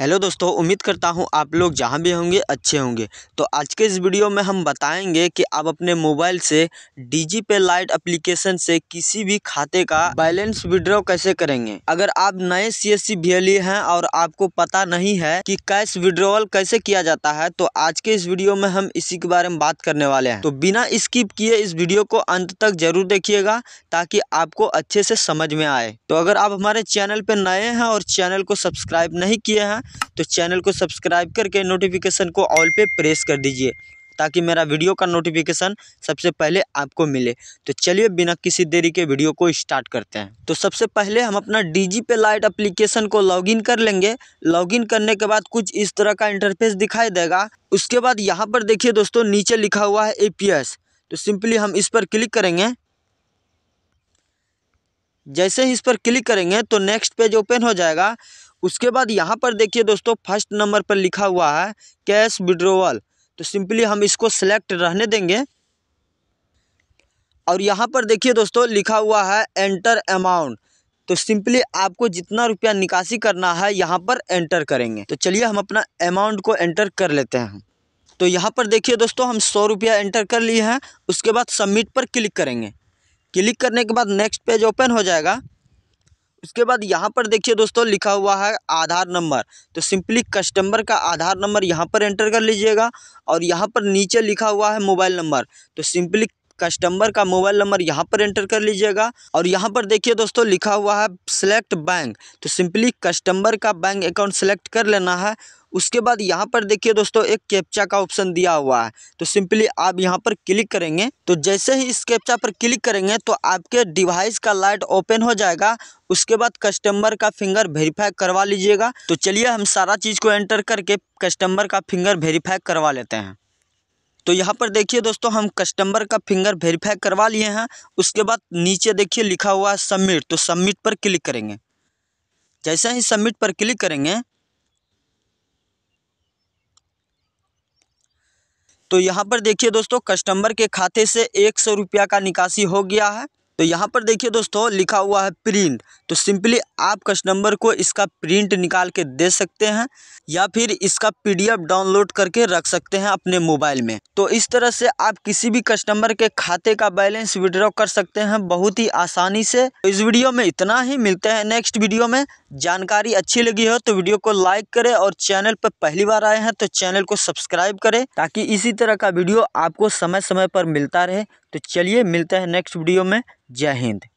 hello दोस्तों उम्मीद करता हूँ आप लोग जहाँ भी होंगे अच्छे होंगे तो आज के इस वीडियो में हम बताएंगे कि आप अपने मोबाइल से डीजी पे लाइट एप्लीकेशन से किसी भी खाते का बैलेंस विड्रॉ कैसे करेंगे अगर आप नए सी एस सी हैं और आपको पता नहीं है कि कैश विड्रॉवल कैसे किया जाता है तो आज के इस वीडियो में हम इसी के बारे में बात करने वाले हैं तो बिना स्किप किए इस वीडियो को अंत तक जरूर देखिएगा ताकि आपको अच्छे से समझ में आए तो अगर आप हमारे चैनल पर नए हैं और चैनल को सब्सक्राइब नहीं किए हैं तो चैनल को सब्सक्राइब करके नोटिफिकेशन को ऑल पे प्रेस कर दीजिए ताकि मेरा वीडियो का नोटिफिकेशन सबसे पहले आपको मिले तो चलिए बिना किसी देरी के वीडियो को स्टार्ट करते हैं तो सबसे पहले हम अपना डी पे लाइट अप्लीकेशन को लॉगिन कर लेंगे लॉगिन करने के बाद कुछ इस तरह का इंटरफेस दिखाई देगा उसके बाद यहाँ पर देखिए दोस्तों नीचे लिखा हुआ है ए तो सिंपली हम इस पर क्लिक करेंगे जैसे ही इस पर क्लिक करेंगे तो नेक्स्ट पेज ओपन हो जाएगा उसके बाद यहाँ पर देखिए दोस्तों फर्स्ट नंबर पर लिखा हुआ है कैश विड्रोवल तो सिंपली हम इसको सेलेक्ट रहने देंगे और यहाँ पर देखिए दोस्तों लिखा हुआ है एंटर अमाउंट तो सिंपली आपको जितना रुपया निकासी करना है यहाँ पर एंटर करेंगे तो चलिए हम अपना अमाउंट को एंटर कर लेते हैं तो यहाँ पर देखिए दोस्तों हम सौ रुपया एंटर कर लिए हैं उसके बाद सबमिट पर क्लिक करेंगे क्लिक करने के बाद नेक्स्ट पेज ओपन हो जाएगा उसके बाद यहाँ पर देखिए दोस्तों लिखा हुआ है आधार नंबर तो सिंपली कस्टमर का आधार नंबर यहाँ पर एंटर कर लीजिएगा और यहाँ पर नीचे लिखा हुआ है मोबाइल नंबर तो सिंपली कस्टमर का मोबाइल नंबर यहाँ पर एंटर कर लीजिएगा और यहाँ पर देखिए दोस्तों लिखा हुआ है सिलेक्ट बैंक तो सिंपली कस्टमर का बैंक अकाउंट सेलेक्ट कर लेना है उसके बाद यहाँ पर देखिए दोस्तों एक कैप्चा का ऑप्शन दिया हुआ है तो सिंपली आप यहाँ पर क्लिक करेंगे तो जैसे ही इस कैप्चा पर क्लिक करेंगे तो आपके डिवाइस का लाइट ओपन हो जाएगा उसके बाद कस्टमर का फिंगर वेरीफाई करवा लीजिएगा तो चलिए हम सारा चीज़ को एंटर करके कस्टमर का फिंगर वेरीफाई करवा लेते हैं तो यहाँ पर देखिए दोस्तों हम कस्टमर का फिंगर वेरीफाई करवा लिए हैं उसके बाद नीचे देखिए लिखा हुआ है सबमिट तो सबमिट पर क्लिक करेंगे जैसे ही सबमिट पर क्लिक करेंगे तो यहाँ पर देखिए दोस्तों कस्टमर के खाते से एक सौ रुपया का निकासी हो गया है तो यहाँ पर देखिए दोस्तों लिखा हुआ है प्रिंट तो सिंपली आप कस्टमर को इसका प्रिंट निकाल के दे सकते हैं या फिर इसका पीडीएफ डाउनलोड करके रख सकते हैं अपने मोबाइल में तो इस तरह से आप किसी भी कस्टमर के खाते का बैलेंस विड्रॉ कर सकते हैं बहुत ही आसानी से तो इस वीडियो में इतना ही मिलते हैं नेक्स्ट वीडियो में जानकारी अच्छी लगी हो तो वीडियो को लाइक करें और चैनल पर पहली बार आए हैं तो चैनल को सब्सक्राइब करें ताकि इसी तरह का वीडियो आपको समय समय पर मिलता रहे तो चलिए मिलता है नेक्स्ट वीडियो में जय हिंद